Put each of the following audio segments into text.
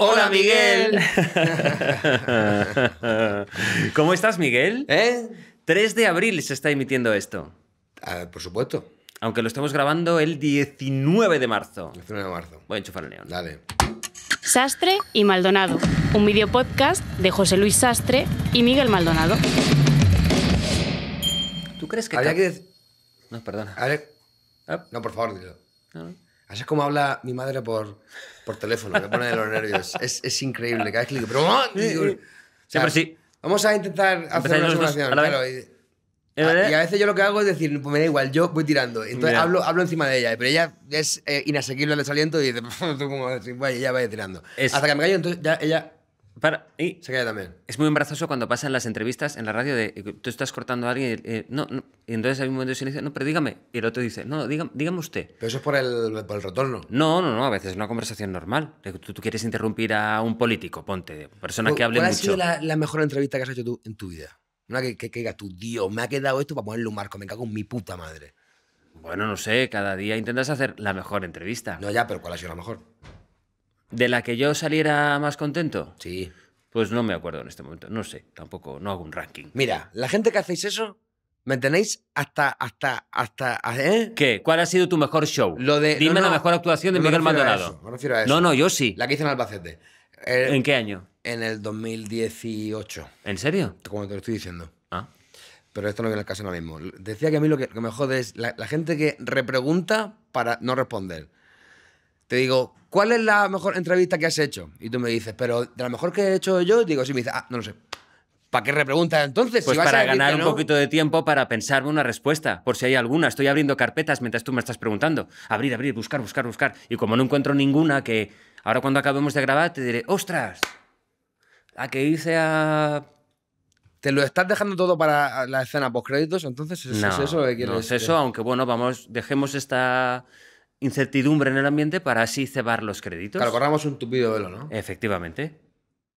Hola Miguel. ¿Cómo estás Miguel? ¿Eh? 3 de abril se está emitiendo esto. Ah, por supuesto. Aunque lo estamos grabando el 19 de marzo. 19 de marzo. Voy a enchufar el neón. Dale. Sastre y Maldonado. Un video podcast de José Luis Sastre y Miguel Maldonado. ¿Tú crees que.? No, perdona. A ver. Ah. No, por favor, dilo. Ah. Así es como habla mi madre por por teléfono, me pone de los nervios. Es, es increíble. Cada vez que digo, pero. Digo, Siempre sí. Vamos a intentar hacer una simulación. Claro, y, a, veces yo lo que hago es decir, pues me da igual, yo voy tirando. Entonces hablo, hablo encima de ella, pero ella es eh, inasequible al desaliento y dice, tú como, vaya, ella vaya tirando. Hasta que me callo, entonces ya ella para, y se también. Es muy embarazoso cuando pasan las entrevistas en la radio de eh, tú estás cortando a alguien eh, y, no, entonces hay un momento de dice no, pero dígame. Y el otro dice, no, dígame, dígame usted. Pero eso es por el, por el retorno. No, no, no, a veces es una conversación normal. Eh, tú, quieres interrumpir a un político, ponte, persona que hable mucho. ¿Cuál ha sido la, mejor entrevista que has hecho tú en tu vida? Una que, que, diga, tu Dios, me ha quedado esto para ponerle un marco, me cago en mi puta madre. Bueno, no sé, cada día intentas hacer la mejor entrevista. No, ya, pero ¿cuál ha sido la mejor? ¿De la que yo saliera más contento? Sí. Pues no me acuerdo en este momento. No sé, tampoco, no hago un ranking. Mira, la gente que hacéis eso, me tenéis hasta, hasta, hasta, ¿eh? ¿Qué? ¿Cuál ha sido tu mejor show? Lo de, Dime la mejor actuación de Miguel Maldonado. me refiero a eso. No, no, yo sí. La que hice en Albacete. ¿En eh, qué año? En el 2018. ¿En serio? Como te lo estoy diciendo. Ah. Pero esto no viene al caso ahora mismo. Decía que a mí lo que, me jode es la gente que repregunta para no responder. Te digo, ¿cuál es la mejor entrevista que has hecho? Y tú me dices, pero de la mejor que he hecho yo, digo, sí, me dice, ah, no lo sé. ¿Para qué repreguntas entonces? Pues para ganar un poquito de tiempo para pensarme una respuesta, por si hay alguna. Estoy abriendo carpetas mientras tú me estás preguntando. Abrir, abrir, buscar, buscar, buscar. Y como no encuentro ninguna que ahora cuando acabemos de grabar te diré, ostras, la que hice a... ¿Te lo estás dejando todo para la escena post-créditos? Entonces, ¿es, eso No es eso, aunque bueno, vamos, dejemos esta incertidumbre en el ambiente para así cebar los créditos. Claro, corramos un tupido velo, ¿no? Efectivamente.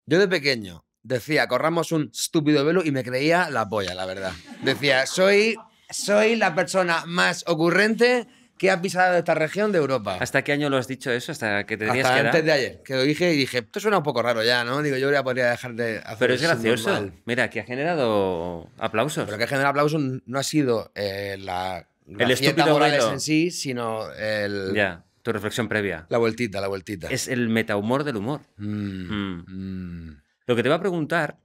Yo de pequeño decía, corramos un estúpido velo y me creía la polla, la verdad. Decía, soy, soy la persona más ocurrente que ha pisado esta región de Europa. ¿Hasta qué año lo has dicho eso? ¿Hasta que te Hasta que antes de ayer, que lo dije y dije, esto suena un poco raro ya, ¿no? Digo, yo ya podría dejar de hacer Pero es gracioso. Mira, que ha generado aplausos. Pero que ha generado aplausos no ha sido eh, la el estúpido moral en sí, sino el... Ya, tu reflexión previa. La vueltita, la vueltita. Es el metahumor del humor. Mm, mm. Mm. Lo que te va a preguntar,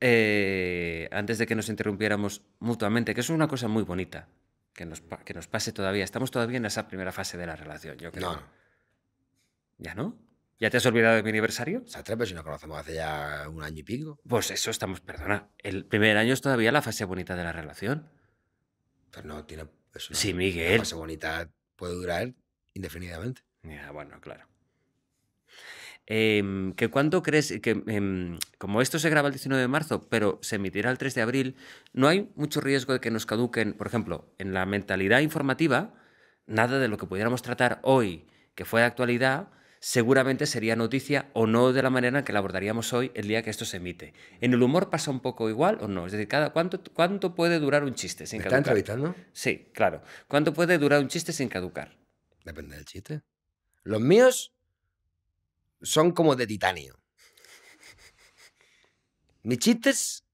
eh, antes de que nos interrumpiéramos mutuamente, que es una cosa muy bonita, que nos, que nos pase todavía. Estamos todavía en esa primera fase de la relación, yo creo. No. ¿Ya no? ¿Ya te has olvidado de mi aniversario? Se atreve si nos conocemos hace ya un año y pico. Pues eso estamos, perdona. El primer año es todavía la fase bonita de la relación. Pero no tiene. sí, Miguel. La bonita puede durar indefinidamente. Ya, bueno, claro. Eh, ¿que ¿Cuánto crees que, em, como esto se graba el 19 de marzo, pero se emitirá el 3 de abril, no hay mucho riesgo de que nos caduquen, por ejemplo, en la mentalidad informativa, nada de lo que pudiéramos tratar hoy que fue de actualidad, seguramente sería noticia o no de la manera en que la abordaríamos hoy el día que esto se emite. ¿En el humor pasa un poco igual o no? Es decir, ¿cuánto, ¿cuánto puede durar un chiste sin caducar? entrevistando? Sí, claro. ¿Cuánto puede durar un chiste sin caducar? Depende del chiste. Los míos son como de titanio. Mis chistes,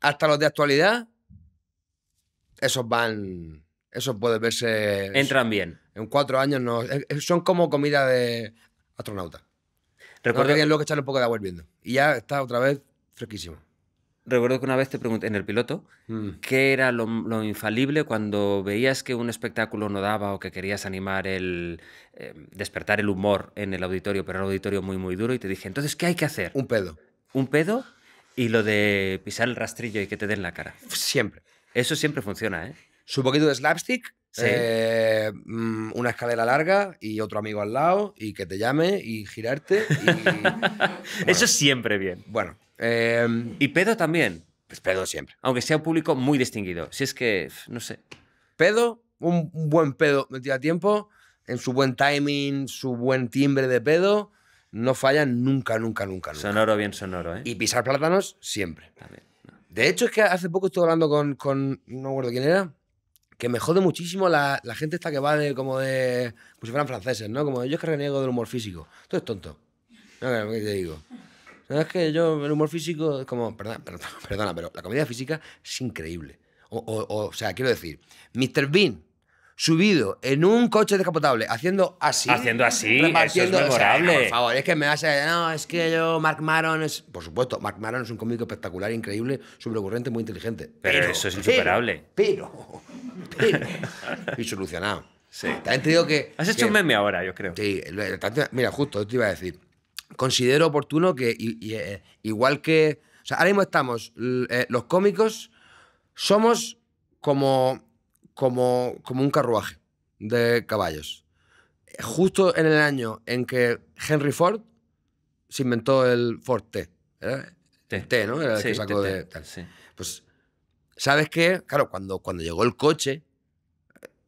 hasta los de actualidad, esos van. Esos pueden verse. Entran bien. En cuatro años no. Son como comida de astronauta. Recuerdo bien que que echarle un poco de agua hirviendo. Y ya está otra vez fresquísimo. Recuerdo que una vez te pregunté en el piloto hmm. qué era lo, infalible cuando veías que un espectáculo no daba o que querías animar el. Eh, despertar el humor en el auditorio, pero era un auditorio muy, muy duro. Y te dije, entonces, ¿qué hay que hacer? Un pedo. ¿Un pedo? Y lo de pisar el rastrillo y que te den la cara. Siempre. Eso siempre funciona, ¿eh? Su poquito de slapstick eh, mm, una escalera larga y otro amigo al lado y que te llame y girarte. Eso es siempre bien. Bueno. Em, y pedo también. Pues pedo siempre. Aunque sea un público muy distinguido. Si es que, no sé. Pedo, un buen pedo metido a tiempo, en su buen timing, su buen timbre de pedo, no falla nunca, nunca, nunca. Sonoro, bien sonoro, ¿eh? Y pisar plátanos siempre. De hecho, es que hace poco estuve hablando con, con no recuerdo quién era, que me jode muchísimo la, la gente esta que va de, como de. Pues si fueran franceses, ¿no? Como yo es que reniego del humor físico. Tú eres tonto. No, ¿Qué te digo? Es que yo, el humor físico es como. Perdona, perdona, pero la comedia física es increíble. O, o, sea, quiero decir, Mr. Bean, subido en un coche descapotable, haciendo así. Haciendo así, eso es memorable. por favor, es que me hace. No, es que yo, Mark Maron es. Por supuesto, Mark Maron es un cómico espectacular, increíble, sobrecurrente, muy inteligente. Pero, eso es insuperable. pero y solucionado. Sí. Has hecho un meme ahora, yo creo. mira, justo, esto te iba a decir. Considero oportuno que, eh, igual que. ahora mismo estamos. Eh, los cómicos somos como, como, como un carruaje de caballos. Justo en el año en que Henry Ford se inventó el Ford T. T. ¿no? Era el sacó de. Pues ¿Sabes qué? Claro, cuando, cuando llegó el coche,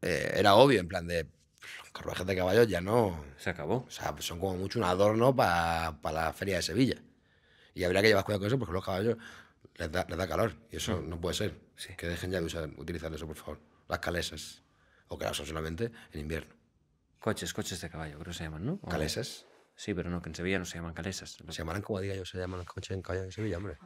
eh, era obvio, en plan de. Carruajes de caballos ya no. Se acabó. O sea, son como mucho un adorno para la Feria de Sevilla. Y habría que llevar cuidado con eso porque los caballos les da, calor. Y eso mm. no puede ser. Que dejen ya de usar, utilizar eso, por favor. Las calesas. O que las son solamente en invierno. Coches, coches de caballo, creo que se llaman, ¿no? Calesas. Sí, pero no, que en Sevilla no se llaman calesas. Se llamarán como diga yo, se llaman los coches en calle en Sevilla, hombre.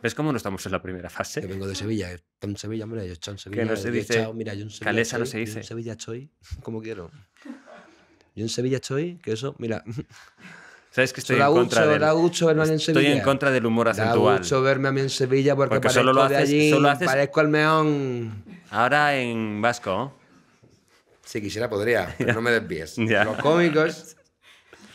¿Ves cómo no estamos en la primera fase? Yo vengo de Sevilla, estoy en Sevilla, hombre, yo estoy en Sevilla. Que no se dice, mira, yo en Sevilla calesa no se dice. Yo en Sevilla estoy, como quiero. Yo en Sevilla estoy, que eso, mira... ¿Sabes que estoy en contra de del... Da verme en Sevilla. Estoy en contra del humor acentual. Da mucho verme a mí en Sevilla porque, solo lo haces, de allí, solo haces... parezco al meón. Ahora en vasco. Si quisiera podría, pero no me desvíes. Los cómicos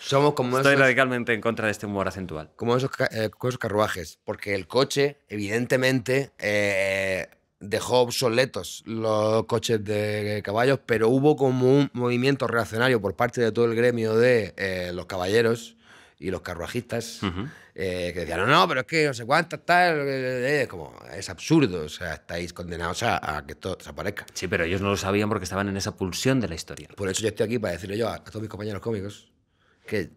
Somos como Estoy radicalmente en contra de este humor acentual. Como esos, eh, esos carruajes, porque el coche, evidentemente, eh, dejó obsoletos los coches de caballos, pero hubo como un movimiento reaccionario por parte de todo el gremio de eh, los caballeros y los carruajistas que decían, no, no, pero es que no sé cuántas tal, como es absurdo, o sea, estáis condenados a, que esto desaparezca. Sí, pero ellos no lo sabían porque estaban en esa pulsión de la historia. Por eso yo estoy aquí para decirle yo a todos mis compañeros cómicos que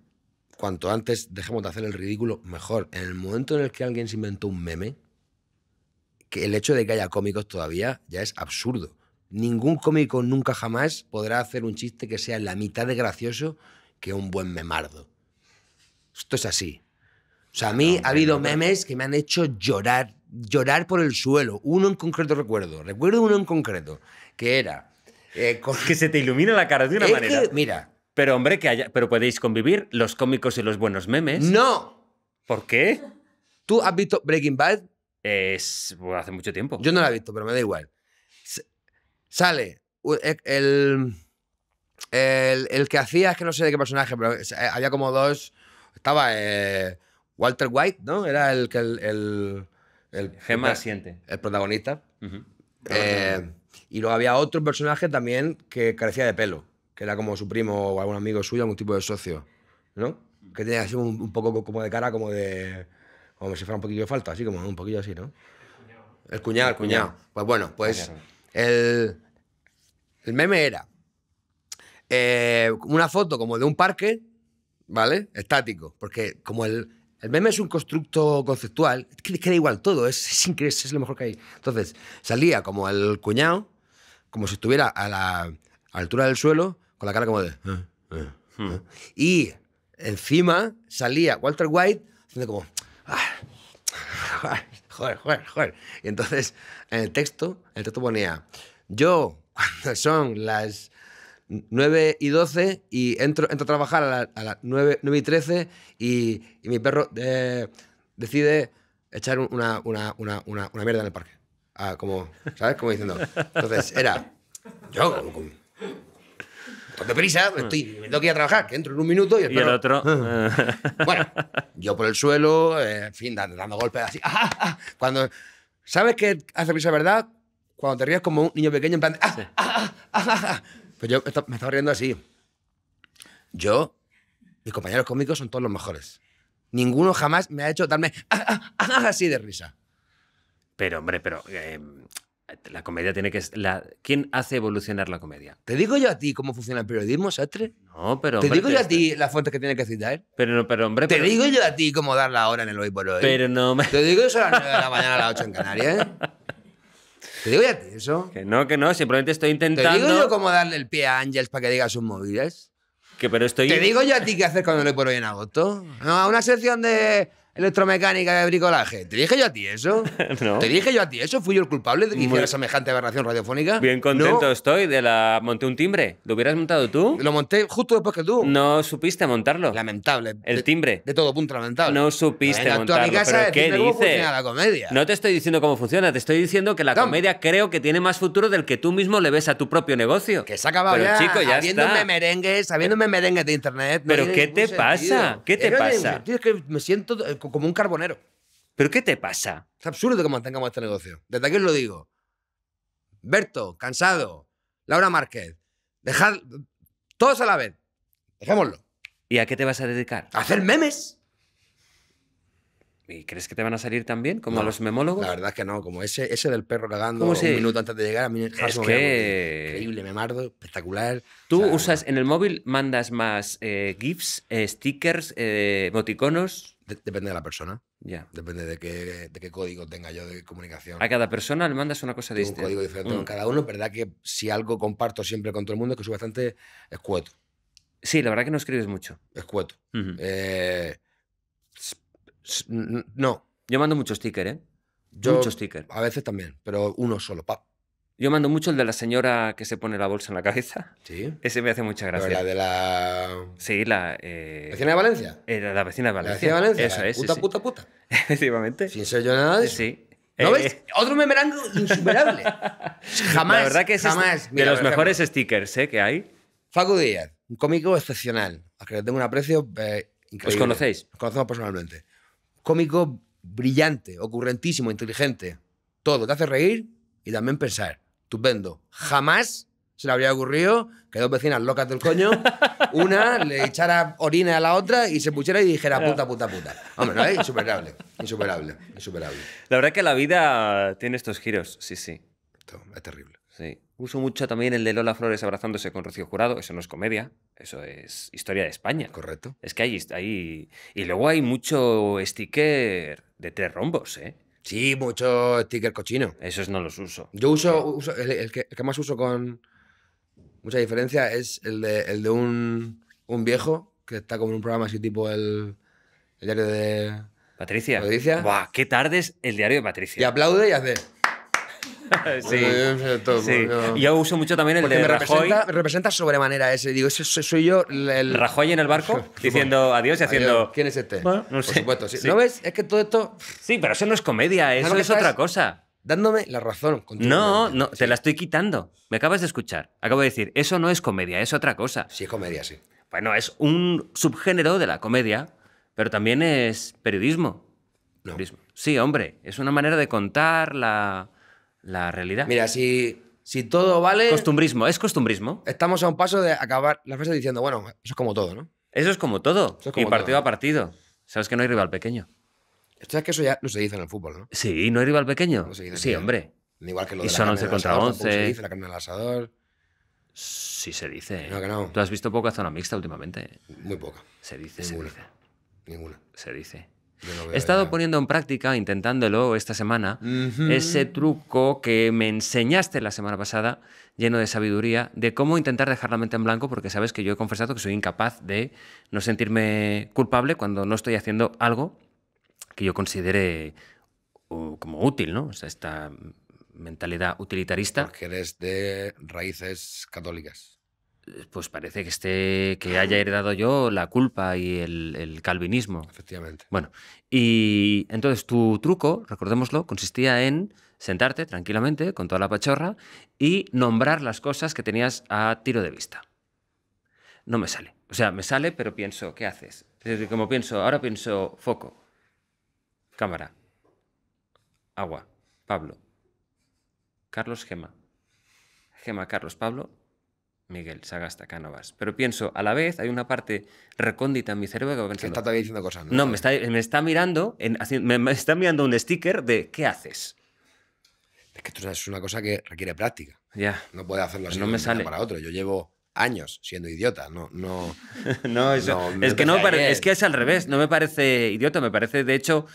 cuanto antes dejemos de hacer el ridículo, mejor. En el momento en el que alguien se inventó un meme, que el hecho de que haya cómicos todavía ya es absurdo. Ningún cómico nunca jamás podrá hacer un chiste que sea la mitad de gracioso que un buen memardo. Esto es así. O sea, a mí ha habido memes que me han hecho llorar, llorar por el suelo. Uno en concreto recuerdo, recuerdo uno en concreto, que era... Eh, con... Que se te ilumina la cara de una manera. mira, pero hombre, que haya, pero podéis convivir los cómicos y los buenos memes. No. ¿Por qué? ¿Tú has visto Breaking Bad? Es hace mucho tiempo. Yo no lo he visto, pero me da igual. sale e, el, que hacía, es que no sé de qué personaje, pero eh, había como dos. Estaba eh, Walter White, ¿no? Era el que el, el, el, Gema El protagonista. Eh, y luego había otro personaje también que carecía de pelo que era como su primo o algún amigo suyo, algún tipo de socio, ¿no? Que tenía así un, poco como de cara, como de. como si fuera un poquillo de falta, así como un poquillo así, ¿no? El cuñado, el cuñado. Pues bueno, pues ah, el, el meme era eh, una foto como de un parque, ¿vale? Estático, porque como el, el meme es un constructo conceptual, que, que da igual todo, es, es lo mejor que hay. Entonces salía como el cuñado, como si estuviera a la altura del suelo, con la cara como de... Ah, ah, hmm. ah". Y encima salía Walter White haciendo como... Joder, joder, joder. Y entonces en el texto, el texto ponía, yo cuando son las 9 y 12 y entro, entro a trabajar a, las 9, y 13 y, mi perro eh, decide echar una, una, una, una, mierda en el parque. Ah, como, ¿sabes? Como diciendo. Entonces era, yo como, de prisa, hmm. me tengo que ir a trabajar, que entro en un minuto y, y el otro. bueno, eh. yo por el suelo, eh, en fin, dando, golpes así. Ah, ah, ah, cuando. ¿Sabes qué hace risa verdad? Cuando te ríes como un niño pequeño, en plan. ¡Ah, Pues yo me estaba riendo así. Yo, mis compañeros cómicos son todos los mejores. Ninguno jamás me ha hecho darme así de risa. Pero, hombre, pero. Eh, la comedia tiene que. La, ¿Quién hace evolucionar la comedia? ¿Te digo yo a ti cómo funciona el periodismo, Sastre? No, pero. ¿Te digo yo a ti las fuentes que tiene que citar? Pero, no, pero hombre. ¿Te digo yo a ti cómo dar la hora en el hoy por hoy? Pero no me. ¿Te digo eso a las 9 de la mañana a las 8 en Canarias? ¿eh? ¿Te digo yo a ti eso? Que no, que no, simplemente estoy intentando. ¿Te digo yo cómo darle el pie a Ángels para que diga sus movidas? Que pero estoy... Te digo yo a ti qué hacer cuando hoy por hoy en agosto. No, a una sección de electromecánica de bricolaje. ¿Te dije yo a ti eso? no. ¿Te dije yo a ti eso? ¿Fui yo el culpable de que hiciera semejante aberración radiofónica? Bien contento estoy de la... Monté un timbre. ¿Lo hubieras montado tú? Lo monté justo después que tú. No supiste montarlo. Lamentable. El timbre. De todo punto lamentable. No supiste montarlo. ¿Pero qué dices? la No te estoy diciendo cómo funciona. Te estoy diciendo que la comedia creo que tiene más futuro del que tú mismo le ves a tu propio negocio. Que se ha acabado Pero, chico, ya habiéndome merengues, habiéndome merengues de internet. ¿Pero qué te pasa? ¿Qué te pasa? me siento... Eh, como un carbonero. ¿Pero qué te pasa? Es absurdo que mantengamos este negocio. Desde aquí os lo digo. Berto, cansado. Laura Márquez. Dejad. Todos a la vez. Dejémoslo. ¿Y a qué te vas a dedicar? A hacer memes. ¿Y crees que te van a salir tan bien como a los memólogos? La verdad es que no, como ese, ese del perro cagando un minuto antes de llegar a es que... increíble, memardo, mardo, espectacular. Tú usas, en el móvil mandas más eh, GIFs, eh, stickers, eh, emoticonos depende de la persona. Ya. Depende de qué, código tenga yo de comunicación. A cada persona le mandas una cosa distinta. Un código diferente mm. cada uno. Es verdad que si algo comparto siempre con todo el mundo es que soy bastante escueto. Sí, la verdad que no escribes mucho. Escueto. Eh, no. Yo mando mucho sticker, ¿eh? Yo, mucho A veces también, pero uno solo. Yo mando mucho el de la señora que se pone la bolsa en la cabeza. Sí. Ese me hace mucha gracia. Pero la de la. Sí, la. Eh, ¿Vecina de Valencia? Eh, la, vecina de Valencia. La vecina de Valencia. Eso es. Puta, puta, puta, puta. Efectivamente. Sin ser yo nada de eso. Sí. ¿No ves? Eh. Otro memorando insuperable. jamás. La verdad que es este jamás. de los mejores stickers que hay. Facu Díaz, un cómico excepcional, A que le tengo un aprecio increíble. ¿Os conocéis? Nos conocemos personalmente. Cómico brillante, ocurrentísimo, inteligente. Todo. Te hace reír y también pensar estupendo. Jamás se le habría ocurrido que dos vecinas locas del coño, una le echara orina a la otra y se pusiera y dijera puta, puta, puta. Hombre, ¿no? insuperable, insuperable, insuperable. La verdad es que la vida tiene estos giros, sí, sí. es terrible. Sí. Uso mucho también el de Lola Flores abrazándose con Rocío Jurado. Eso no es comedia, eso es historia de España. Correcto. Es que hay... hay... Y luego hay mucho sticker de tres rombos, ¿eh? Sí, mucho sticker cochino. Esos no los uso. Yo uso, el, que, más uso con mucha diferencia es el de, el de un, viejo que está como en un programa así tipo el, diario de... Patricia. Patricia. Buah, qué tardes el diario de Patricia. Y aplaude y hace... sí. sí. Yo uso mucho también el de Rajoy. Representa, representa sobremanera ese. Digo, ese soy yo. El... Rajoy en el barco diciendo adiós y haciendo. ¿Quién es este? no sé. ¿No ves? Es que todo esto. Sí, pero eso no es comedia, eso es otra cosa. Dándome la razón. No, no, te la estoy quitando. Me acabas de escuchar. Acabo de decir, eso no es comedia, es otra cosa. Sí, es comedia, sí. Bueno, es un subgénero de la comedia, pero también es periodismo. periodismo. Sí, hombre, es una manera de contar la, la realidad. Mira, si, si todo vale... Costumbrismo, es costumbrismo. Estamos a un paso de acabar la frase diciendo, bueno, eso es como todo, ¿no? Eso es como todo. y partido a partido. Sabes que no hay rival pequeño. Esto es que eso ya no se dice en el fútbol, ¿no? Sí, no hay rival pequeño. sí, hombre. Igual que lo y son 11 contra 11. Se dice la carne asador. Sí se dice. No, que no. Tú has visto poca zona mixta últimamente. Muy poca. Se dice, se dice. Ninguna. Se dice. He estado poniendo en práctica, intentándolo esta semana, ese truco que me enseñaste la semana pasada, lleno de sabiduría, de cómo intentar dejar la mente en blanco, porque sabes que yo he confesado que soy incapaz de no sentirme culpable cuando no estoy haciendo algo que yo considere uh, como útil, ¿no? O sea, esta mentalidad utilitarista. Porque eres de raíces católicas pues parece que esté que haya heredado yo la culpa y el, calvinismo. Efectivamente. Bueno, y entonces tu truco, recordémoslo, consistía en sentarte tranquilamente con toda la pachorra y nombrar las cosas que tenías a tiro de vista. No me sale. O sea, me sale, pero pienso, ¿qué haces? Como pienso, ahora pienso foco, cámara, agua, Pablo, Carlos Gema, Gema, Carlos, Pablo, Miguel Sagasta Cánovas. Pero pienso, a la vez, hay una parte recóndita en mi cerebro que está todavía diciendo cosas. No, no me, está, mirando, me está mirando un sticker de ¿qué haces? Es que tú es una cosa que requiere práctica. Ya. No puede hacerlo así no me sale. para otro. Yo llevo años siendo idiota. No, no. eso, es que no es que es al revés. No me parece idiota, me parece de hecho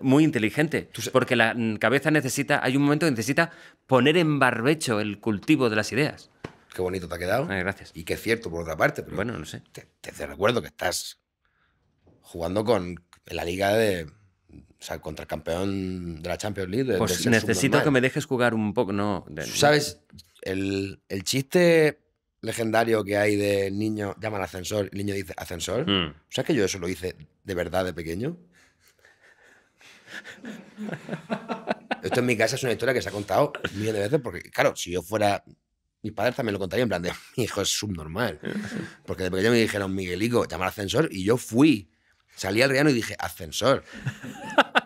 muy inteligente. Porque la mm, cabeza necesita, hay un momento que necesita poner en barbecho el cultivo de las ideas. Qué bonito te ha quedado. gracias. Y que es cierto, por otra parte. bueno, no sé. Te, recuerdo que estás jugando con la liga de, o sea, contra el campeón de la Champions League. pues necesito que me dejes jugar un poco, no. ¿Sabes? El, chiste legendario que hay de niño llama al ascensor el niño dice ascensor. Mm. ¿Sabes que yo eso lo hice de verdad de pequeño? Esto en mi casa es una historia que se ha contado miles de veces porque, claro, si yo fuera mi padres también lo contarían, en plan de, mi hijo es subnormal. Porque de pequeño me dijeron, Miguelico, llama al ascensor, y yo fui. Salí al relleno y dije, ascensor.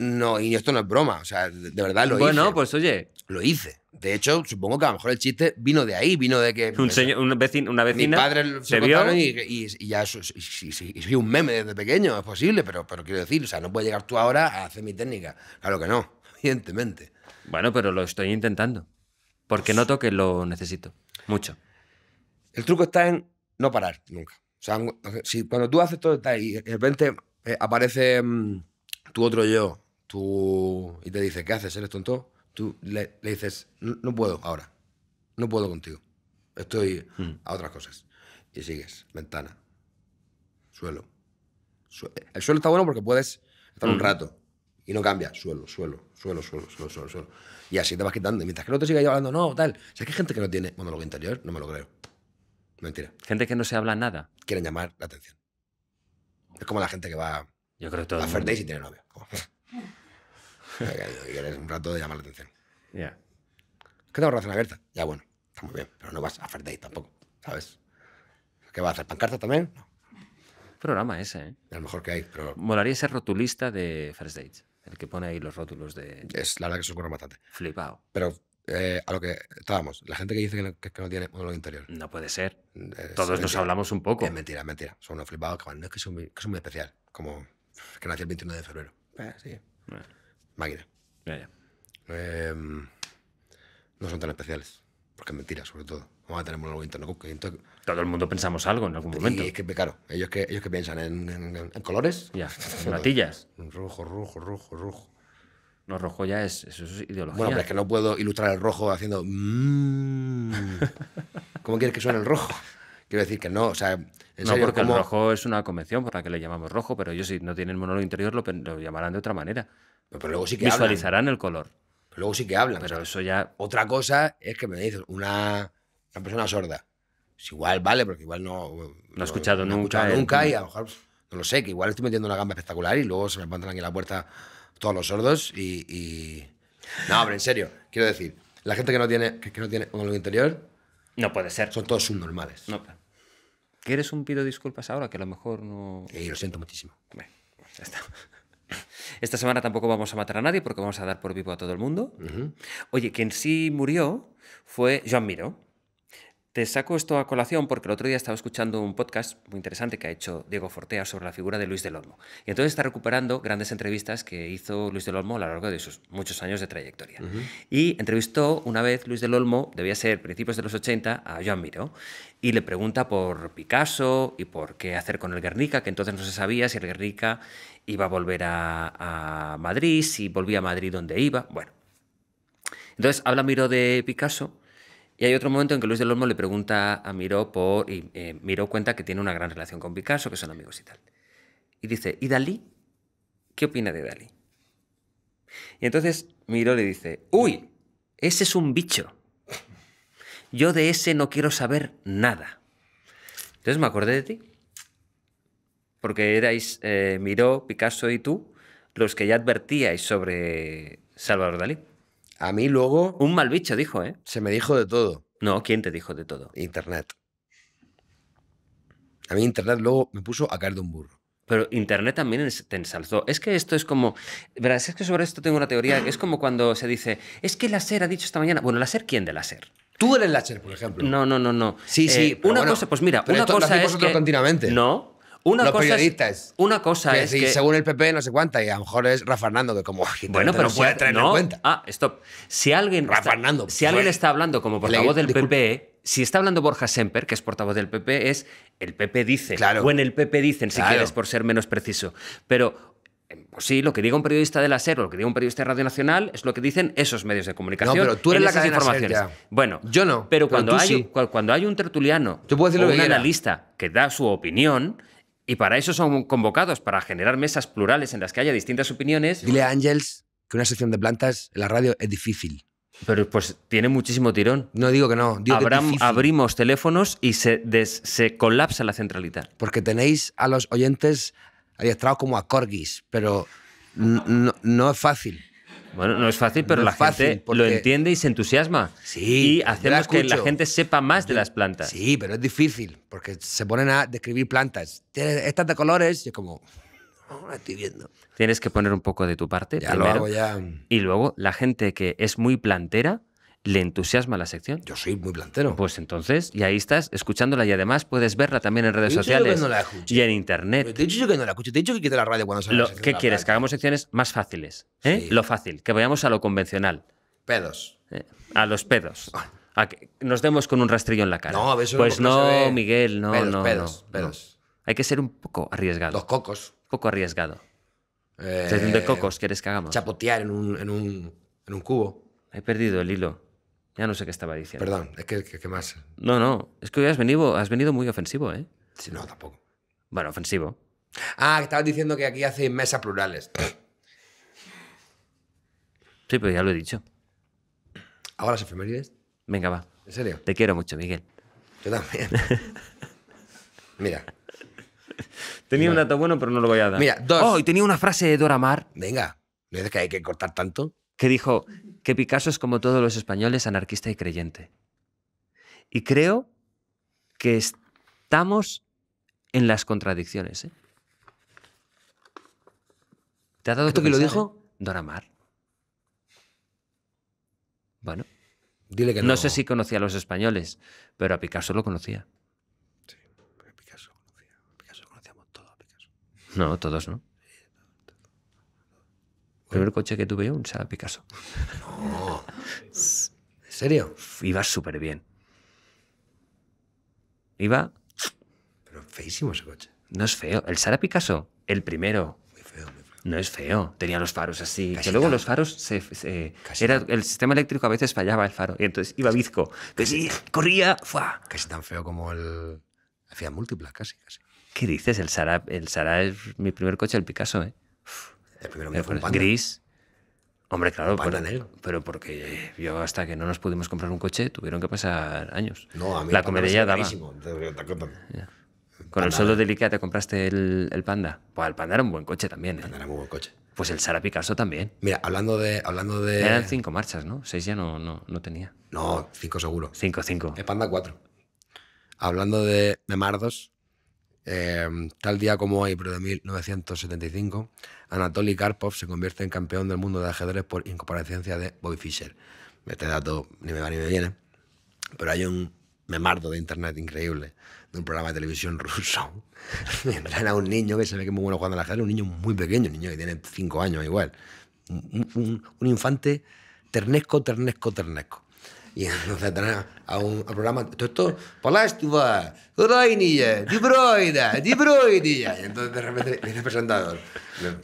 No, y esto no es broma, o sea, de, verdad lo bueno, hice. Bueno, pues oye. Lo hice. De hecho, supongo que a lo mejor el chiste vino de ahí, vino de que... Un pues, vecino, una vecina se, vio. Y, ya soy, un meme desde pequeño, es posible, pero, pero quiero decir, o sea, no puedes llegar tú ahora a hacer mi técnica. Claro que no, evidentemente. Bueno, pero lo estoy intentando. Porque noto que lo necesito. Mucho. El truco está en no parar nunca. O sea, si cuando tú haces todo y de repente eh, aparece mm, tu otro yo tú, y te dice, ¿qué haces? ¿Eres tonto? Tú le, dices, no, puedo ahora. No puedo contigo. Estoy mm. a otras cosas. Y sigues. Ventana. Suelo. el suelo está bueno porque puedes estar un rato y no cambia. suelo, suelo, suelo, suelo, suelo. suelo. Y así te vas quitando. Y mientras que el otro siga hablando, no, tal. O sea, que hay gente que no tiene monólogo interior, no me lo creo. Mentira. Gente que no se habla nada. Quieren llamar la atención. Es como la gente que va Yo creo todo a Fair Days y tiene novio. eres un rato de llamar la atención. Ya. te va a hacer la abierta. Ya, bueno, está muy bien, pero no vas a Fair Days tampoco, ¿sabes? ¿Qué vas a hacer? ¿Pancarta también? No. Programa ese, ¿eh? Es lo mejor que hay. Pero... Molaría ser rotulista de First days el que pone ahí los rótulos de... Es la verdad que es un Flipado. Pero eh, a lo que estábamos, la gente que dice que no, tiene modelo interior. No puede ser. Mm, Todos nos hablamos un poco. Es mentira, es mentira. Son unos flipados que van, no es que son, muy especial. Como que nació el 21 de febrero. Ah, sí. Eh. Ya, Máquina. Em, no son tan especiales porque es mentira, sobre todo. Vamos a tener un interno todo el mundo pensamos algo en algún momento. es que, claro, ellos que, ellos que piensan en, colores. Ya, en latillas. Rojo, rojo, rojo, rojo. No, rojo ya es, eso es ideología. Bueno, pero es que no puedo ilustrar el rojo haciendo. Mmm. ¿Cómo quieres que suene el rojo? Quiero decir que no, o sea. no, porque el rojo es una convención por la que le llamamos rojo, pero ellos si no tienen monólogo interior lo, llamarán de otra manera. Pero, luego sí que Visualizarán el color. Luego sí que hablan. Pero eso ya. Otra cosa es que me dices una, una persona sorda. igual vale, porque igual no. No, he escuchado nunca. No nunca y a lo mejor. No lo sé, que igual estoy metiendo una gamba espectacular y luego se me plantan aquí en la puerta todos los sordos y, No, hombre, en serio, quiero decir, la gente que no tiene, que, que no tiene interior. No puede ser. Son todos subnormales. No. ¿Quieres un pido disculpas ahora? Que a lo mejor no. Y lo siento muchísimo. Bueno, ya está. Esta semana tampoco vamos a matar a nadie porque vamos a dar por vivo a todo el mundo. Oye, quien sí murió fue Joan Miró. Te saco esto a colación porque el otro día estaba escuchando un podcast muy interesante que ha hecho Diego Fortea sobre la figura de Luis del Olmo. Y entonces está recuperando grandes entrevistas que hizo Luis del Olmo a lo largo de sus muchos años de trayectoria. Y entrevistó una vez Luis del Olmo, debía ser principios de los 80, a Joan Miró. Y le pregunta por Picasso y por qué hacer con el Guernica, que entonces no se sabía si el Guernica iba a volver a, Madrid, si volvía a Madrid donde iba. Bueno. Entonces habla Miró de Picasso y hay otro momento en que Luis del Olmo le pregunta a Miró por. Y eh, Miró cuenta que tiene una gran relación con Picasso, que son amigos y tal. Y dice, ¿y Dalí? ¿Qué opina de Dalí? Y entonces Miró le dice, ¡Uy! Ese es un bicho. Yo de ese no quiero saber nada. Entonces me acordé de ti. Porque erais eh, Miró, Picasso y tú los que ya advertíais sobre Salvador Dalí. A mí luego... Un mal bicho, dijo, ¿eh? Se me dijo de todo. No, ¿quién te dijo de todo? Internet. A mí Internet luego me puso a caer de un burro. Pero Internet también te ensalzó. Es que esto es como... verdad. es que sobre esto tengo una teoría. Es como cuando se dice, es que la SER ha dicho esta mañana... Bueno, la SER, ¿quién de la SER? Tú eres la SER, por ejemplo. No, no, no, no. Sí, sí. Eh, una cosa, pues mira, una cosa es que... continuamente. No, una cosa Es, una cosa es que... Según el PP, no sé cuánta, y a lo mejor es Rafa Fernando, que como... Bueno, pero puede traer en cuenta. Ah, stop. Si alguien... Rafa Fernando. Si alguien está hablando como portavoz del PP, si está hablando Borja Semper, que es portavoz del PP, es el PP dice, claro. o en el PP dicen, si quieres, por ser menos preciso. Pero em, pues sí, lo que diga un periodista de la SER o lo que diga un periodista de Radio Nacional es lo que dicen esos medios de comunicación. No, pero tú eres la que Bueno, yo no. Pero, cuando, hay, cuando hay un tertuliano un analista que da su opinión, y para eso son convocados, para generar mesas plurales en las que haya distintas opiniones. Dile a Ángels que una sección de plantas en la radio es difícil. Pero pues tiene muchísimo tirón. No digo que no. abrimos teléfonos y se, se colapsa la centralita. Porque tenéis a los oyentes adiestrados como a corgis, pero no, no es fácil. Bueno, no es fácil, pero la gente lo entiende y se entusiasma. Sí. Y hacemos que la gente sepa más de las plantas. Sí, pero es difícil, porque se ponen a describir plantas. estas de colores y es como, no oh, estoy viendo. Tienes que poner un poco de tu parte. Ya ya. Y luego la gente que es muy plantera le entusiasma la sección. Yo soy muy plantero. Pues entonces, y ahí estás escuchándola y además puedes verla también en redes sociales y en internet. te he dicho que no la escucho, te he dicho que la radio cuando ¿Qué quieres? Que hagamos secciones más fáciles. ¿eh? Lo fácil, que vayamos a lo convencional. Pedos. ¿Eh? A los pedos. Ah. nos demos con un rastrillo en la cara. No, a Pues no, Miguel, no, pedos, no, pedos, pedos. Hay que ser un poco arriesgado. Los cocos. Un poco arriesgado. Eh, de cocos quieres que hagamos? Chapotear en un cubo. He perdido el hilo. Ya no sé qué estaba diciendo. Perdón, es que, ¿qué más. No, no, es que hoy has venido, has venido muy ofensivo, ¿eh? Sí, no, tampoco. Bueno, ofensivo. Ah, estabas diciendo que aquí hacéis mesas plurales. Sí, pero ya lo he dicho. ¿Ahora las efemérides? Venga, va. ¿En serio? Te quiero mucho, Miguel. Yo también. Mira. Tenía un dato bueno, pero no lo voy a dar. Mira, dos. Oh, y tenía una frase de Dora Mar. Venga, ¿no es que hay que cortar tanto? Que dijo, que Picasso es como todos los españoles anarquista y creyente. Y creo que estamos en las contradicciones. ¿eh? ¿Te ha dado ¿Esto que lo dijo? ¿eh? Dora Mar. Bueno. Dile que no. sé si conocía a los españoles, pero a Picasso lo conocía. Sí, a Picasso conocía. A Picasso conocíamos todos a Picasso. No, todos no primer coche que tuve yo, un Sara Picasso. No. ¿En serio? Iba súper bien. Iba... Pero feísimo ese coche. No es feo. El Sara Picasso, el primero. Muy feo, muy feo. No es feo. Tenía los faros así. que luego los faros se. el sistema eléctrico a veces fallaba el faro. Y entonces iba bizco. Que sí, ¡eh! corría. ¡fua! Casi tan feo como el. Hacía múltiples casi, casi. ¿Qué dices? El Sara, el Sara es mi primer coche, el Picasso, ¿eh? El primero mío fue un Gris. Hombre, claro, pues, pero, porque yo hasta que no nos pudimos comprar un coche tuvieron que pasar años. No, la comedia daba. Con el sueldo de Ikea te compraste el, panda. Pues el panda era un buen coche también. El ¿eh? panda era un buen coche. Pues el Sara Picasso también. Mira, hablando de, hablando de. Eran cinco marchas, ¿no? Seis ya no, no, tenía. No, cinco seguro. Cinco, cinco. El panda cuatro. Hablando de, de mardos, Em, tal día como hoy, pero de 1975, Anatoly Karpov se convierte en campeón del mundo de ajedrez por incomparecencia de Bobby Fischer. Este dato ni me va ni me viene, pero hay un mardo de internet increíble de un programa de televisión ruso. Me un niño que se ve que es muy bueno jugando al ajedrez, un niño muy pequeño, un niño que tiene 5 años igual. Un, un infante ternesco, ternesco, ternesco. Y entonces traen a un programa, todo esto, Palástiva, Reinier, De Bruyne, De Bruyne. Y entonces de repente viene el presentador.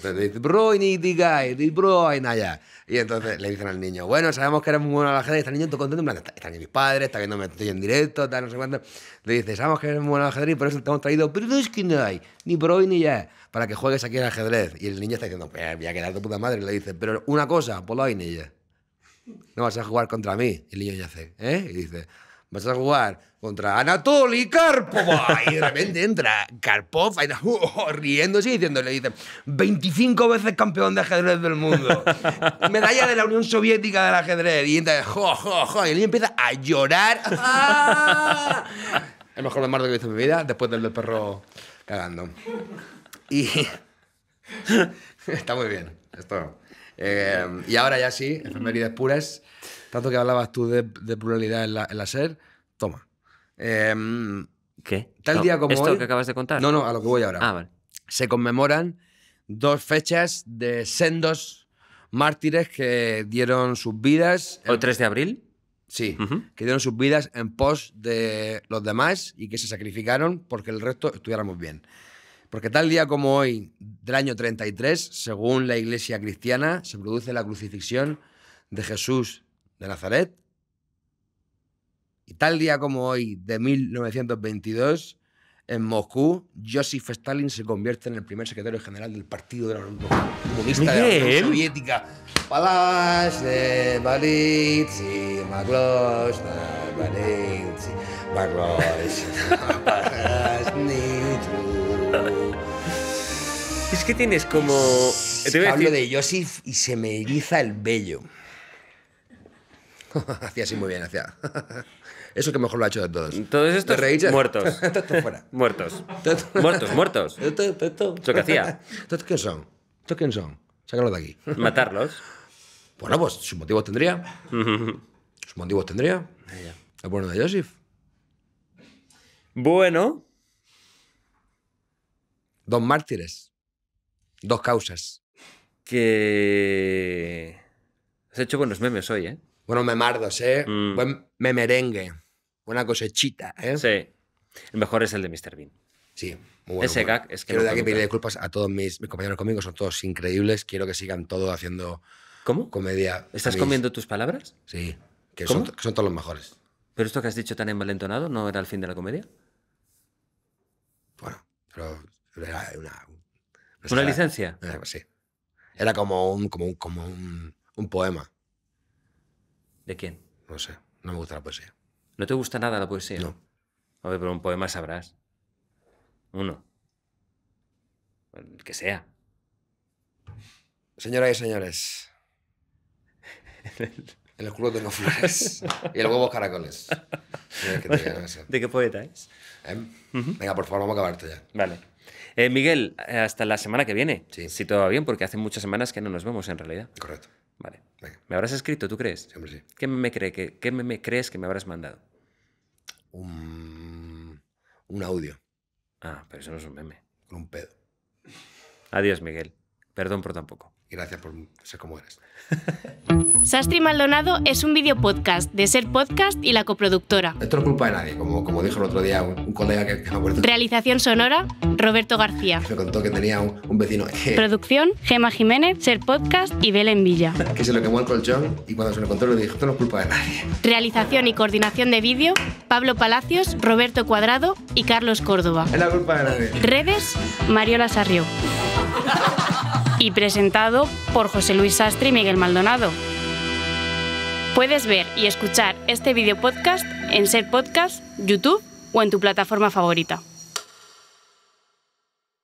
De Bruyne, digáis, De Bruyne ya. Y entonces le dicen al niño, bueno, sabemos que eres muy bueno al ajedrez este el niño todo contento, en plan, están mis padres, está viéndome estoy en directo, tal, no sé cuánto. Le dice, sabemos que eres muy bueno al ajedrez por eso te hemos traído, pero no es que no hay, ni por hoy ni ya, para que juegues aquí al ajedrez. Y el niño está diciendo, pues, voy a quedar de puta madre. Y le dice, pero una cosa, por hoy ni ya. No vas a jugar contra mí. el niño ya hace, ¿eh? Y dice, vas a jugar contra Anatoly Karpov?». Y de repente entra Karpov ahí, riéndose y diciéndole, dice, 25 veces campeón de ajedrez del mundo, medalla de la Unión Soviética del ajedrez. Y entra, jo, jo, jo, y el niño empieza a llorar. ¡Ah! El mejor desmardo que he visto en mi vida, después del del perro cagando. Y... Está muy bien. Esto... Eh, y ahora ya sí, efemérides puras. Tanto que hablabas tú de, pluralidad en la, SER, toma. Em, ¿Qué? Tal día como ¿Esto hoy, que acabas de contar? No, no, a lo que voy ahora. Ah, vale. Se conmemoran dos fechas de sendos mártires que dieron sus vidas. ¿El 3 de abril? Sí, que dieron sus vidas en pos de los demás y que se sacrificaron porque el resto estuviéramos bien. Porque tal día como hoy, del año 33, según la iglesia cristiana, se produce la crucifixión de Jesús de Nazaret. Y tal día como hoy, de 1922, en Moscú, Joseph Stalin se convierte en el primer secretario general del Partido de Comunista de la Unión Soviética. Qué que tienes como. Hablo de Joseph y se me eriza el vello. hacía así muy bien, hacía. Eso que mejor lo ha hecho de todos. Todos estos Muertos. muertos. Muertos. muertos, muertos. Eso hacía. ¿Estos quién son? ¿Estos quién son? Sácalos de aquí. Matarlos. Bueno, pues sus motivos tendría. sus motivos tendría. El bueno de Joseph. Bueno. Dos mártires. Dos causas. Que. Has hecho buenos memes hoy, ¿eh? me memardos, ¿eh? Mm. Buen merengue Buena cosechita, ¿eh? Sí. El mejor es el de Mr. Bean. Sí, Ese es que. Quiero que pedir disculpas a todos mis, compañeros conmigo, son todos increíbles. Quiero que sigan todos haciendo ¿Cómo? comedia. ¿Estás comiendo tus palabras? Sí, que son, son todos los mejores. ¿Pero esto que has dicho tan envalentonado no era el fin de la comedia? Bueno, pero una, ¿Una licencia? Eh, sí. Era como un, como un, poema. ¿De quién? No sé, no me gusta la poesía. ¿No te gusta nada la poesía? No. A ver, pero un poema sabrás. Uno. El que sea. Señoras y señores. En el culo tengo flores. y el huevo caracoles. ¿De qué poeta es? ¿Eh? Venga, por favor, vamos a acabarte ya. Vale. Eh, Miguel, hasta la semana que viene, sí. si todo va bien, porque hace muchas semanas que no nos vemos en realidad. Correcto. Vale. ¿Me habrás escrito, tú crees? Siempre sí. ¿Qué me, qué, me crees que me habrás mandado? Un, un audio. Ah, pero eso no es un meme. Con un pedo. Adiós, Miguel. Perdón pero tampoco. Gracias por ser como eres. Sastri Maldonado es un video podcast de Ser Podcast y la coproductora. Esto no es culpa de nadie, como, como dijo el otro día un, colega que, me ha acuerdo. Realización sonora, Roberto García. Me contó que tenía un, vecino. Producción, Gema Jiménez, Ser Podcast y Belén Villa. que se lo quemó el colchón y cuando se lo contó le dijo esto no es culpa de nadie. Realización y coordinación de vídeo, Pablo Palacios, Roberto Cuadrado y Carlos Córdoba. Es la culpa de nadie. Redes, Mariola Sarrió. y presentado por José Luis sastri y Miguel Maldonado. Puedes ver y escuchar este video podcast en Ser Podcast, YouTube o en tu plataforma favorita.